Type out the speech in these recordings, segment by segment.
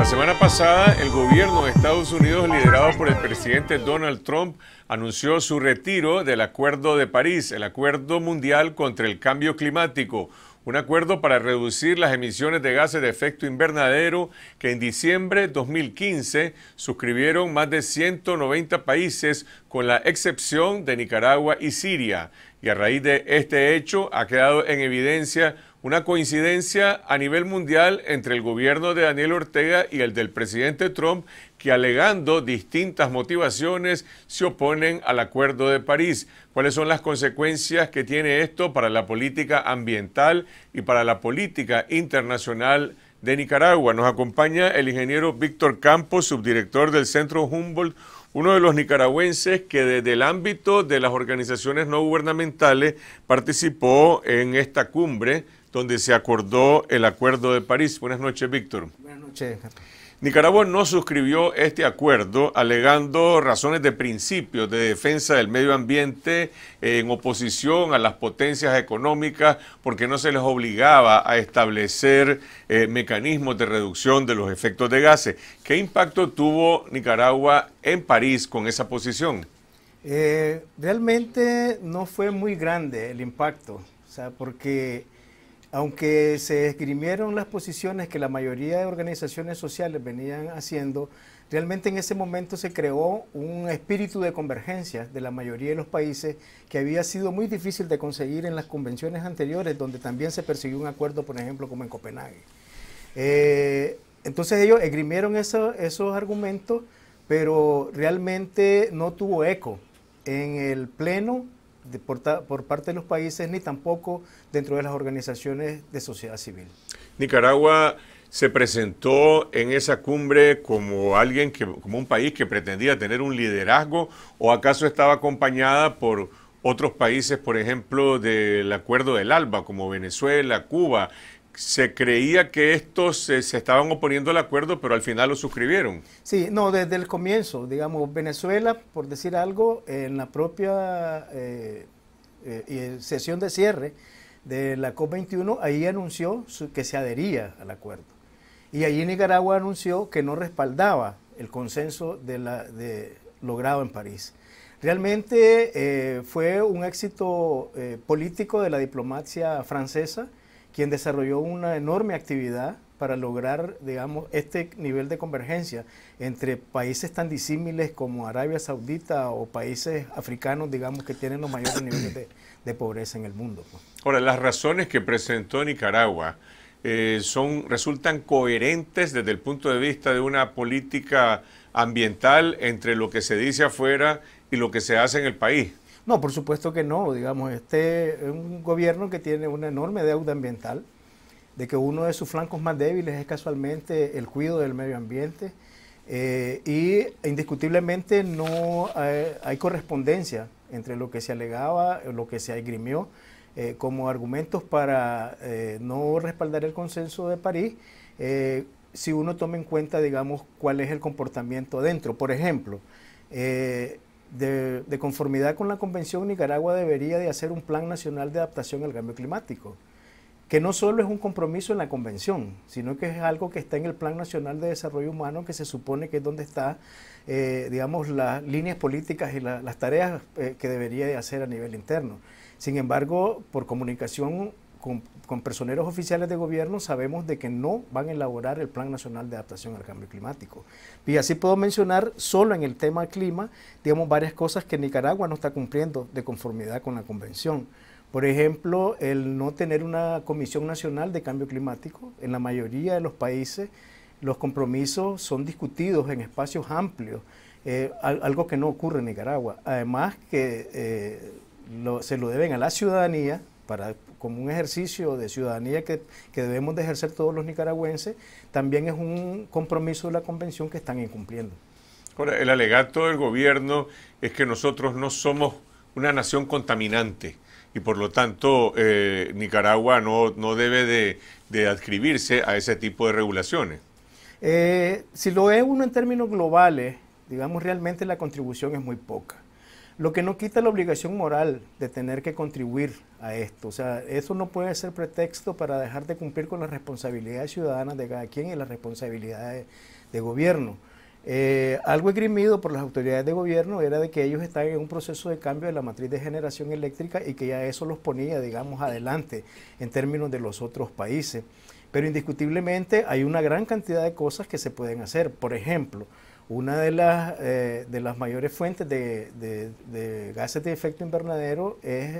La semana pasada, el gobierno de Estados Unidos, liderado por el presidente Donald Trump, anunció su retiro del Acuerdo de París, el Acuerdo Mundial contra el Cambio Climático, un acuerdo para reducir las emisiones de gases de efecto invernadero que en diciembre de 2015 suscribieron más de 190 países, con la excepción de Nicaragua y Siria. Y a raíz de este hecho ha quedado en evidencia una coincidencia a nivel mundial entre el gobierno de Daniel Ortega y el del presidente Trump, que alegando distintas motivaciones se oponen al Acuerdo de París. ¿Cuáles son las consecuencias que tiene esto para la política ambiental y para la política internacional? de Nicaragua. Nos acompaña el ingeniero Víctor Campos, subdirector del Centro Humboldt, uno de los nicaragüenses que desde el ámbito de las organizaciones no gubernamentales participó en esta cumbre donde se acordó el Acuerdo de París. Buenas noches, Víctor. Buenas noches. Nicaragua no suscribió este acuerdo alegando razones de principio de defensa del medio ambiente en oposición a las potencias económicas porque no se les obligaba a establecer eh, mecanismos de reducción de los efectos de gases. ¿Qué impacto tuvo Nicaragua en París con esa posición? Eh, realmente no fue muy grande el impacto, o sea, porque aunque se esgrimieron las posiciones que la mayoría de organizaciones sociales venían haciendo, realmente en ese momento se creó un espíritu de convergencia de la mayoría de los países que había sido muy difícil de conseguir en las convenciones anteriores, donde también se persiguió un acuerdo, por ejemplo, como en Copenhague. Eh, entonces ellos esgrimieron esos argumentos, pero realmente no tuvo eco en el Pleno por, parte de los países ni tampoco dentro de las organizaciones de sociedad civil. Nicaragua se presentó en esa cumbre como alguien que, como un país que pretendía tener un liderazgo o acaso estaba acompañada por otros países, por ejemplo, del acuerdo del ALBA, como Venezuela, Cuba, se creía que estos se, estaban oponiendo al acuerdo, pero al final lo suscribieron. Sí, no, desde el comienzo, digamos, Venezuela, por decir algo, en la propia eh, eh, sesión de cierre de la COP21, ahí anunció que se adhería al acuerdo. Y allí Nicaragua anunció que no respaldaba el consenso de la, logrado en París. Realmente eh, fue un éxito político de la diplomacia francesa quien desarrolló una enorme actividad para lograr, digamos, este nivel de convergencia entre países tan disímiles como Arabia Saudita o países africanos, digamos, que tienen los mayores niveles de, pobreza en el mundo. Pues. Ahora, las razones que presentó Nicaragua eh, son, resultan coherentes desde el punto de vista de una política ambiental entre lo que se dice afuera y lo que se hace en el país. No, por supuesto que no. Digamos, este es un gobierno que tiene una enorme deuda ambiental, de que uno de sus flancos más débiles es casualmente el cuidado del medio ambiente. Eh, y indiscutiblemente no hay, correspondencia entre lo que se alegaba, lo que se agrimió, eh, como argumentos para eh, no respaldar el consenso de París, si uno toma en cuenta, digamos, cuál es el comportamiento adentro. Por ejemplo, de, conformidad con la Convención, Nicaragua debería de hacer un plan nacional de adaptación al cambio climático, que no solo es un compromiso en la Convención, sino que es algo que está en el Plan Nacional de Desarrollo Humano, que se supone que es donde están eh, digamos, las líneas políticas y las tareas eh, que debería de hacer a nivel interno. Sin embargo, por comunicación con, personeros oficiales de gobierno sabemos de que no van a elaborar el Plan Nacional de Adaptación al Cambio Climático. Y así puedo mencionar solo en el tema clima, digamos, varias cosas que Nicaragua no está cumpliendo de conformidad con la Convención. Por ejemplo, el no tener una Comisión Nacional de Cambio Climático. En la mayoría de los países los compromisos son discutidos en espacios amplios, eh, algo que no ocurre en Nicaragua. Además que eh, se lo deben a la ciudadanía para como un ejercicio de ciudadanía que, que, debemos de ejercer todos los nicaragüenses, también es un compromiso de la convención que están incumpliendo. Ahora, el alegato del gobierno es que nosotros no somos una nación contaminante y por lo tanto eh, Nicaragua no, no debe de, de adscribirse a ese tipo de regulaciones. Eh, si lo es uno en términos globales, digamos realmente la contribución es muy poca. Lo que no quita la obligación moral de tener que contribuir a esto. O sea, eso no puede ser pretexto para dejar de cumplir con las responsabilidades ciudadanas de cada quien y las responsabilidades de gobierno. Eh, algo esgrimido por las autoridades de gobierno era de que ellos estaban en un proceso de cambio de la matriz de generación eléctrica y que ya eso los ponía, digamos, adelante en términos de los otros países. Pero indiscutiblemente hay una gran cantidad de cosas que se pueden hacer. Por ejemplo, una de las, eh, de las mayores fuentes de, gases de efecto invernadero es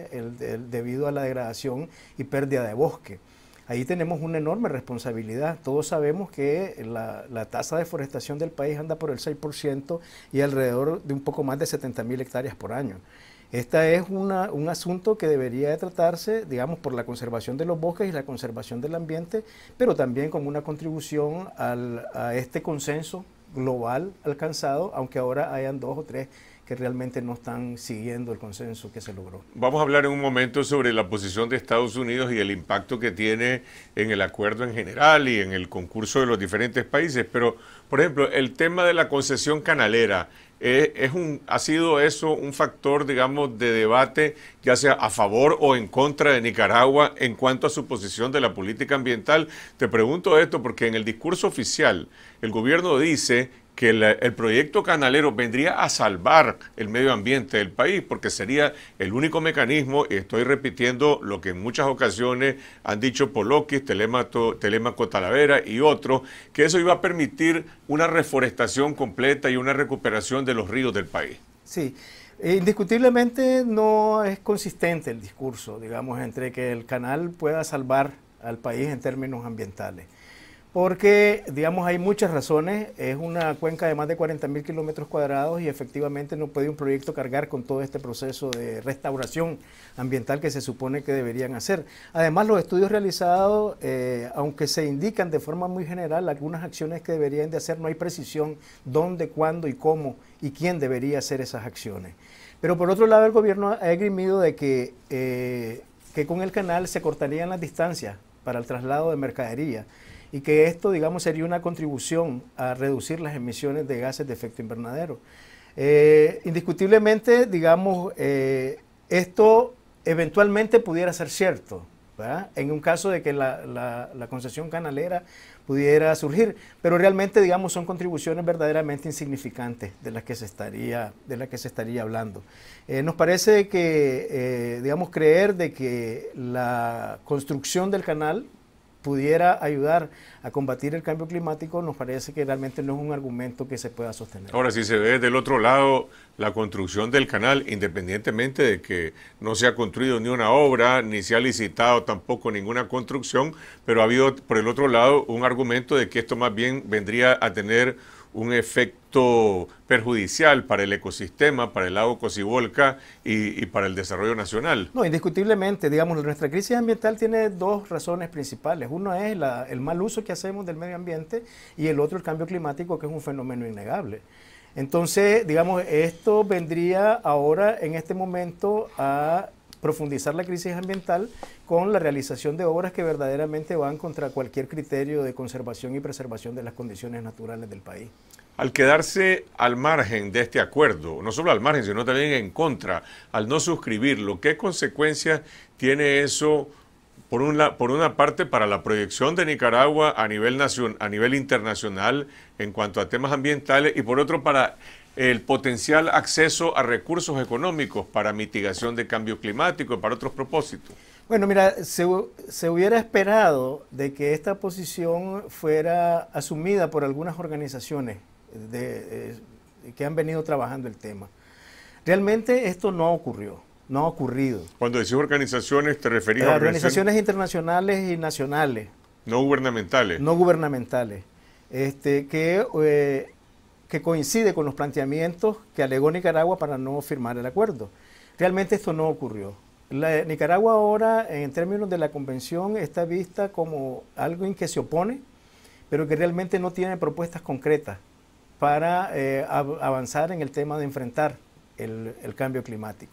debido a la degradación y pérdida de bosque. Ahí tenemos una enorme responsabilidad. Todos sabemos que la, tasa de deforestación del país anda por el 6% y alrededor de un poco más de 70 mil hectáreas por año. Este es un asunto que debería de tratarse, digamos, por la conservación de los bosques y la conservación del ambiente, pero también como una contribución a este consenso global alcanzado, aunque ahora hayan dos o tres que realmente no están siguiendo el consenso que se logró. Vamos a hablar en un momento sobre la posición de Estados Unidos y el impacto que tiene en el acuerdo en general y en el concurso de los diferentes países, pero por ejemplo, el tema de la concesión canalera, eh, es un, ha sido eso un factor, digamos, de debate, ya sea a favor o en contra de Nicaragua en cuanto a su posición de la política ambiental. Te pregunto esto porque en el discurso oficial el gobierno dice que el proyecto canalero vendría a salvar el medio ambiente del país, porque sería el único mecanismo, y estoy repitiendo lo que en muchas ocasiones han dicho Poloquis, Telemaco Talavera y otros, que eso iba a permitir una reforestación completa y una recuperación de los ríos del país. Sí, indiscutiblemente no es consistente el discurso, digamos, entre que el canal pueda salvar al país en términos ambientales. Porque, digamos, hay muchas razones. Es una cuenca de más de 40.000 kilómetros cuadrados y efectivamente no puede un proyecto cargar con todo este proceso de restauración ambiental que se supone que deberían hacer. Además, los estudios realizados, eh, aunque se indican de forma muy general algunas acciones que deberían de hacer, no hay precisión dónde, cuándo y cómo y quién debería hacer esas acciones. Pero por otro lado, el gobierno ha agrimido de que, eh, que con el canal se cortarían las distancias para el traslado de mercadería y que esto, digamos, sería una contribución a reducir las emisiones de gases de efecto invernadero. Eh, indiscutiblemente, digamos, eh, esto eventualmente pudiera ser cierto, en un caso de que la, concesión canalera pudiera surgir, pero realmente, digamos, son contribuciones verdaderamente insignificantes de las que se estaría, de las que estaría hablando. Eh, nos parece que, digamos, creer de que la construcción del canal pudiera ayudar a combatir el cambio climático, nos parece que realmente no es un argumento que se pueda sostener. Ahora, si se ve del otro lado la construcción del canal, independientemente de que no se ha construido ni una obra, ni se ha licitado tampoco ninguna construcción, pero ha habido por el otro lado un argumento de que esto más bien vendría a tener un efecto perjudicial para el ecosistema, para el lago Cosivolca, y, y, para el desarrollo nacional. No, indiscutiblemente, digamos, nuestra crisis ambiental tiene dos razones principales. Uno es el mal uso que hacemos del medio ambiente y el otro el cambio climático, que es un fenómeno innegable. Entonces, digamos, esto vendría ahora en este momento a profundizar la crisis ambiental con la realización de obras que verdaderamente van contra cualquier criterio de conservación y preservación de las condiciones naturales del país. Al quedarse al margen de este acuerdo, no solo al margen, sino también en contra, al no suscribirlo, ¿qué consecuencias tiene eso? Por una, por una, parte, para la proyección de Nicaragua a nivel, a nivel internacional en cuanto a temas ambientales y por otro, para el potencial acceso a recursos económicos para mitigación de cambio climático y para otros propósitos? Bueno, mira, se, hubiera esperado de que esta posición fuera asumida por algunas organizaciones de, eh, que han venido trabajando el tema. Realmente esto no ocurrió, no ha ocurrido. Cuando decís organizaciones, te referís a eh, organizaciones internacionales y nacionales. No gubernamentales. No gubernamentales. Este, que eh, que coincide con los planteamientos que alegó Nicaragua para no firmar el acuerdo. Realmente esto no ocurrió. Nicaragua ahora, en términos de la convención, está vista como algo en que se opone, pero que realmente no tiene propuestas concretas para eh, avanzar en el tema de enfrentar el, cambio climático.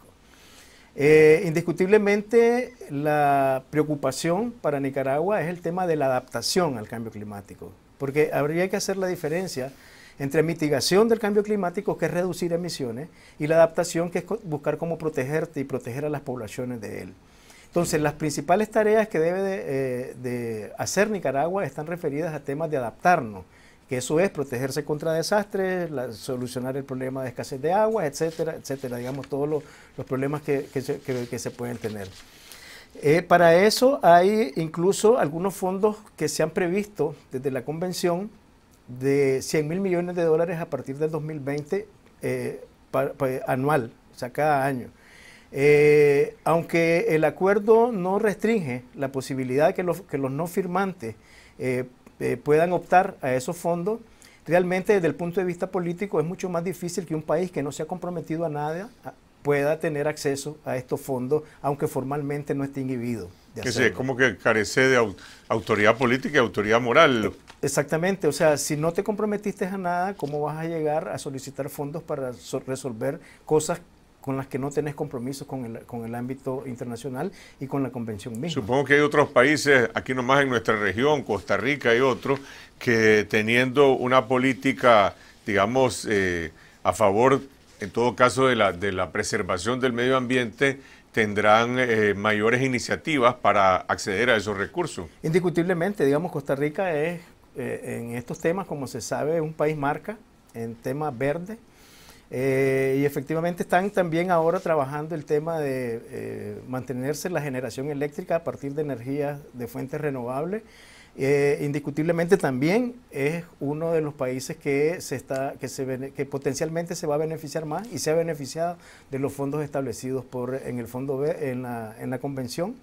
Eh, indiscutiblemente, la preocupación para Nicaragua es el tema de la adaptación al cambio climático, porque habría que hacer la diferencia entre mitigación del cambio climático, que es reducir emisiones, y la adaptación, que es buscar cómo protegerte y proteger a las poblaciones de él. Entonces, las principales tareas que debe de, eh, hacer Nicaragua están referidas a temas de adaptarnos, que eso es protegerse contra desastres, solucionar el problema de escasez de agua, etcétera, etcétera, digamos, todos los, problemas que, se, pueden tener. Eh, para eso hay incluso algunos fondos que se han previsto desde la convención de 100 mil millones de dólares a partir del 2020 eh, anual, o sea, cada año. Eh, aunque el acuerdo no restringe la posibilidad de que los, no firmantes eh, puedan optar a esos fondos, realmente desde el punto de vista político es mucho más difícil que un país que no se ha comprometido a nada pueda tener acceso a estos fondos, aunque formalmente no esté inhibido que como que carece de autoridad política y autoridad moral. E, exactamente, o sea, si no te comprometiste a nada, ¿cómo vas a llegar a solicitar fondos para resolver cosas con las que no tenés compromiso con el, con el ámbito internacional y con la convención misma. Supongo que hay otros países, aquí nomás en nuestra región, Costa Rica y otros, que teniendo una política, digamos, eh, a favor, en todo caso, de la, de la preservación del medio ambiente, tendrán eh, mayores iniciativas para acceder a esos recursos. Indiscutiblemente, digamos, Costa Rica es, eh, en estos temas, como se sabe, un país marca en temas verde eh, y efectivamente están también ahora trabajando el tema de mantenerse la generación eléctrica a partir de energías de fuentes renovables. Eh, indiscutiblemente también es uno de los países que, se está, que, se, que potencialmente se va a beneficiar más y se ha beneficiado de los fondos establecidos por, en el Fondo en la Convención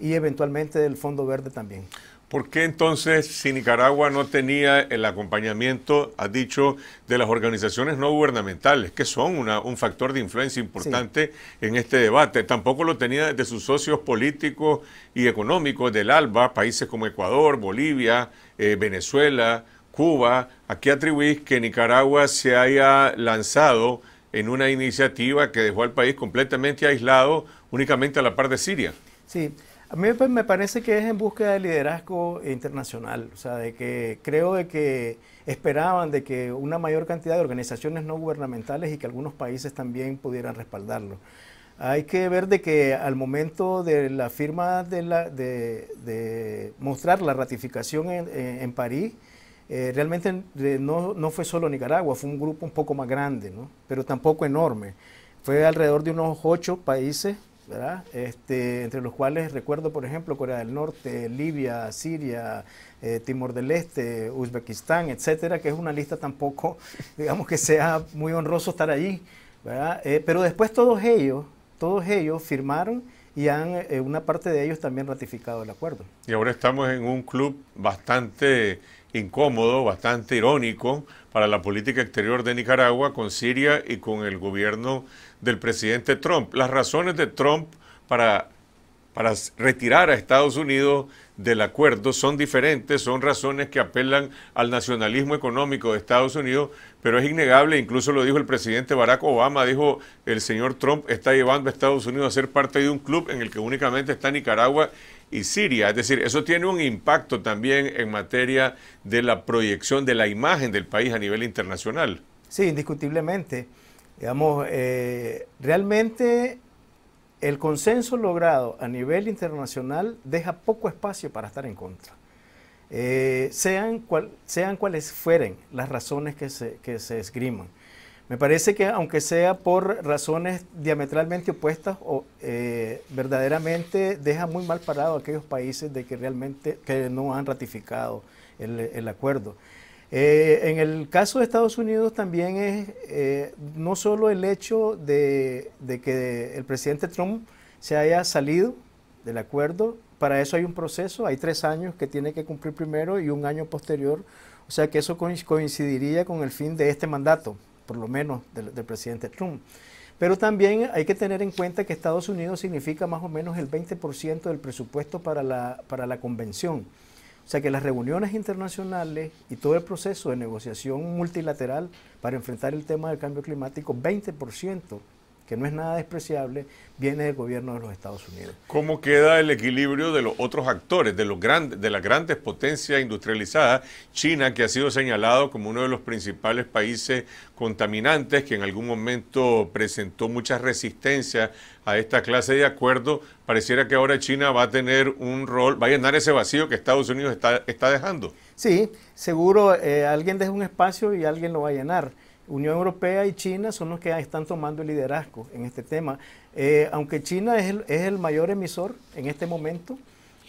y eventualmente del Fondo Verde también. ¿Por qué entonces si Nicaragua no tenía el acompañamiento, ha dicho, de las organizaciones no gubernamentales, que son un factor de influencia importante en este debate? Tampoco lo tenía de sus socios políticos y económicos del ALBA, países como Ecuador, Bolivia, eh, Venezuela, Cuba. ¿A qué atribuís que Nicaragua se haya lanzado en una iniciativa que dejó al país completamente aislado únicamente a la par de Siria? Sí, a mí pues, me parece que es en búsqueda de liderazgo internacional, o sea, de que creo de que esperaban de que una mayor cantidad de organizaciones no gubernamentales y que algunos países también pudieran respaldarlo. Hay que ver de que al momento de la firma de, la, de, mostrar la ratificación en, París, eh, realmente eh, no, fue solo Nicaragua, fue un grupo un poco más grande, pero tampoco enorme. Fue alrededor de unos ocho países este, entre los cuales recuerdo, por ejemplo, Corea del Norte, Libia, Siria, eh, Timor del Este, Uzbekistán, etcétera, que es una lista tampoco, digamos que sea muy honroso estar allí, eh, pero después todos ellos, todos ellos firmaron y han, eh, una parte de ellos también ratificado el acuerdo. Y ahora estamos en un club bastante incómodo, bastante irónico para la política exterior de Nicaragua con Siria y con el gobierno del presidente Trump. Las razones de Trump para, para retirar a Estados Unidos del acuerdo son diferentes, son razones que apelan al nacionalismo económico de Estados Unidos, pero es innegable, incluso lo dijo el presidente Barack Obama, dijo el señor Trump está llevando a Estados Unidos a ser parte de un club en el que únicamente está Nicaragua y Siria. Es decir, eso tiene un impacto también en materia de la proyección de la imagen del país a nivel internacional. Sí, indiscutiblemente. Digamos, eh, realmente el consenso logrado a nivel internacional deja poco espacio para estar en contra. Eh, sean, cual, sean cuales fueren las razones que se, que se esgriman. Me parece que aunque sea por razones diametralmente opuestas, o, eh, verdaderamente deja muy mal parado a aquellos países de que realmente que no han ratificado el, acuerdo. Eh, en el caso de Estados Unidos también es eh, no solo el hecho de que el presidente Trump se haya salido del acuerdo, para eso hay un proceso, hay tres años que tiene que cumplir primero y un año posterior, o sea que eso coincidiría con el fin de este mandato por lo menos del, presidente Trump. Pero también hay que tener en cuenta que Estados Unidos significa más o menos el 20% del presupuesto para la, para la convención. O sea que las reuniones internacionales y todo el proceso de negociación multilateral para enfrentar el tema del cambio climático, 20% que no es nada despreciable, viene del gobierno de los Estados Unidos. ¿Cómo queda el equilibrio de los otros actores, de, los grandes, de las grandes potencias industrializadas? China, que ha sido señalado como uno de los principales países contaminantes, que en algún momento presentó mucha resistencia a esta clase de acuerdo, pareciera que ahora China va a tener un rol, va a llenar ese vacío que Estados Unidos está, dejando. Sí, seguro eh, alguien deja un espacio y alguien lo va a llenar. Unión Europea y China son los que están tomando el liderazgo en este tema. Eh, aunque China es el, es el, mayor emisor en este momento,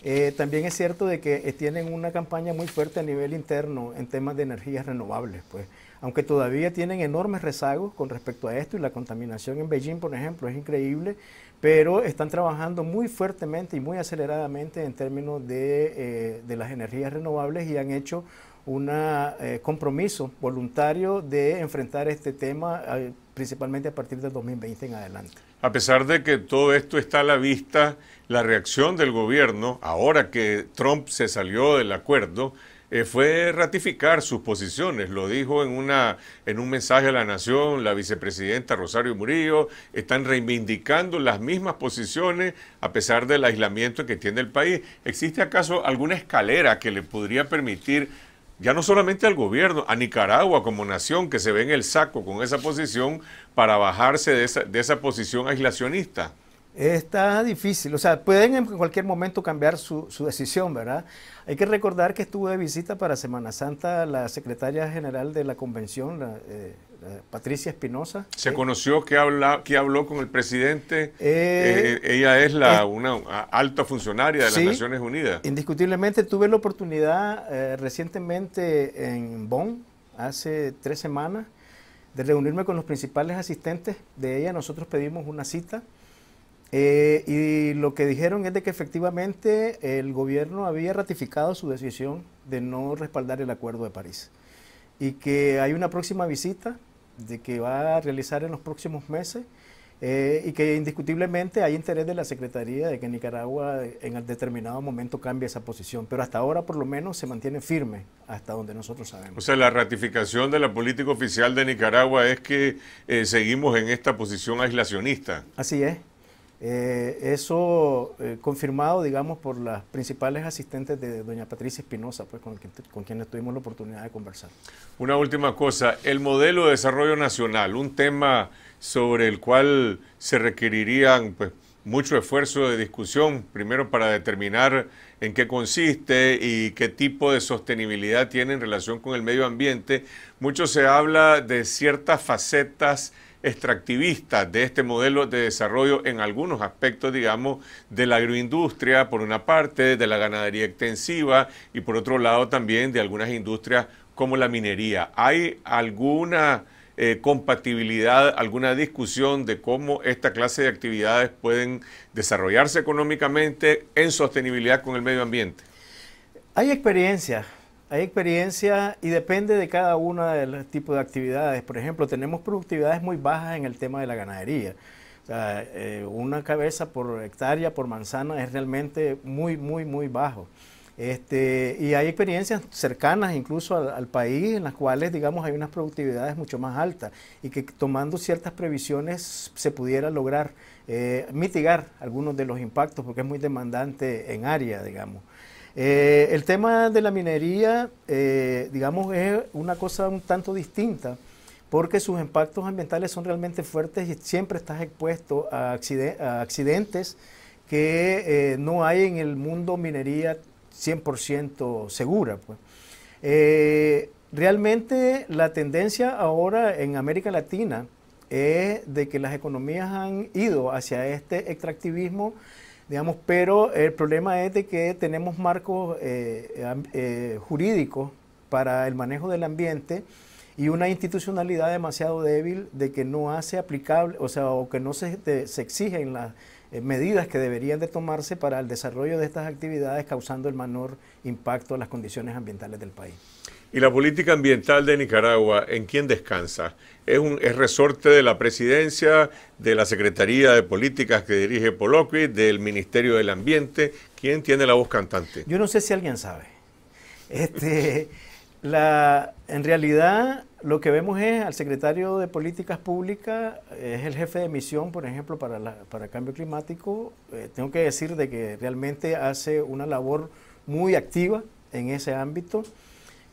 eh, también es cierto de que eh, tienen una campaña muy fuerte a nivel interno en temas de energías renovables, pues. Aunque todavía tienen enormes rezagos con respecto a esto y la contaminación en Beijing, por ejemplo, es increíble, pero están trabajando muy fuertemente y muy aceleradamente en términos de, de las energías renovables y han hecho un eh, compromiso voluntario de enfrentar este tema eh, principalmente a partir del 2020 en adelante. A pesar de que todo esto está a la vista, la reacción del gobierno, ahora que Trump se salió del acuerdo, eh, fue ratificar sus posiciones. Lo dijo en, una, en un mensaje a la Nación la vicepresidenta Rosario Murillo. Están reivindicando las mismas posiciones a pesar del aislamiento que tiene el país. ¿Existe acaso alguna escalera que le podría permitir ya no solamente al gobierno, a Nicaragua como nación que se ve en el saco con esa posición para bajarse de esa, de esa posición aislacionista. Está difícil, o sea, pueden en cualquier momento cambiar su, decisión, ¿verdad? Hay que recordar que estuvo de visita para Semana Santa la secretaria general de la convención, la, eh, eh, Patricia Espinosa. Se conoció que, habla, que habló con el presidente. Eh, eh, ella es la una alta funcionaria de las Naciones Unidas. Indiscutiblemente tuve la oportunidad recientemente en Bonn, hace tres semanas, de reunirme con los principales asistentes de ella. Nosotros pedimos una cita. y lo que dijeron es de que efectivamente el gobierno había ratificado su decisión de no respaldar el Acuerdo de París y que hay una próxima visita de que va a realizar en los próximos meses eh, y que indiscutiblemente hay interés de la Secretaría de que Nicaragua eh, en el determinado momento cambie esa posición, pero hasta ahora por lo menos se mantiene firme hasta donde nosotros sabemos. O sea, la ratificación de la política oficial de Nicaragua es que eh, seguimos en esta posición aislacionista. Así es, eh, eso eh, confirmado, digamos, por las principales asistentes de doña Patricia Espinosa, pues, con, quien, quienes tuvimos la oportunidad de conversar. Una última cosa, el modelo de desarrollo nacional, un tema sobre el cual se requeriría pues, mucho esfuerzo de discusión, primero para determinar en qué consiste y qué tipo de sostenibilidad tiene en relación con el medio ambiente. Mucho se habla de ciertas facetas extractivista de este modelo de desarrollo en algunos aspectos, digamos, de la agroindustria, por una parte, de la ganadería extensiva y por otro lado también de algunas industrias como la minería. ¿Hay alguna eh, compatibilidad, alguna discusión de cómo esta clase de actividades pueden desarrollarse económicamente en sostenibilidad con el medio ambiente? Hay experiencias hay experiencia y depende de cada uno del tipo de actividades. Por ejemplo, tenemos productividades muy bajas en el tema de la ganadería. Eh, una cabeza por hectárea, por manzana, es realmente muy, muy, muy bajo. Este, y hay experiencias cercanas incluso al, país en las cuales, digamos, hay unas productividades mucho más altas y que tomando ciertas previsiones se pudiera lograr eh, mitigar algunos de los impactos porque es muy demandante en área, digamos. Eh, el tema de la minería, eh, digamos, es una cosa un tanto distinta porque sus impactos ambientales son realmente fuertes y siempre estás expuesto a, accidentes, que eh, no hay en el mundo minería 100% segura. Pues. realmente la tendencia ahora en América Latina es de que las economías han ido hacia este extractivismo digamos, pero el problema es de que tenemos marcos eh, eh, jurídicos para el manejo del ambiente y una institucionalidad demasiado débil de que no hace aplicable, o sea, o que no se, se exigen las eh, medidas que deberían de tomarse para el desarrollo de estas actividades, causando el menor impacto a las condiciones ambientales del país. ¿Y la política ambiental de Nicaragua en quién descansa? es, un, es resorte de la presidencia, de la Secretaría de Políticas que dirige Poloqui del Ministerio del Ambiente. ¿Quién tiene la voz cantante? Yo no sé si alguien sabe. Este, la, en realidad, lo que vemos es al secretario de Políticas Públicas, es el jefe de misión, por ejemplo, para, la, cambio climático. Eh, tengo que decir de que realmente hace una labor muy activa en ese ámbito.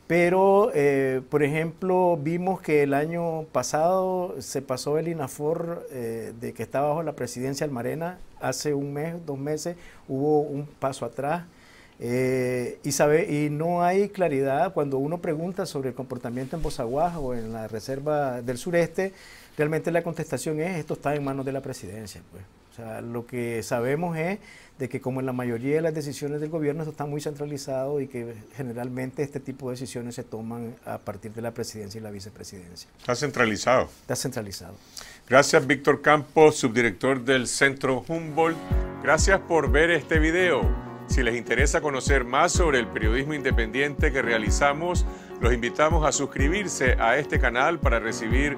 Pero, eh, por ejemplo, vimos que el año pasado se pasó el INAFOR eh, de que está bajo la presidencia marena. Hace un mes, dos meses, hubo un paso atrás. Eh, y, sabe, y no hay claridad cuando uno pregunta sobre el comportamiento en Bozaguas o en la Reserva del Sureste. Realmente la contestación es, esto está en manos de la presidencia. Pues lo que sabemos es de que como en la mayoría de las decisiones del gobierno esto está muy centralizado y que generalmente este tipo de decisiones se toman a partir de la presidencia y la vicepresidencia. Está centralizado. Está centralizado. Gracias Víctor Campos, subdirector del Centro Humboldt. Gracias por ver este video. Si les interesa conocer más sobre el periodismo independiente que realizamos, los invitamos a suscribirse a este canal para recibir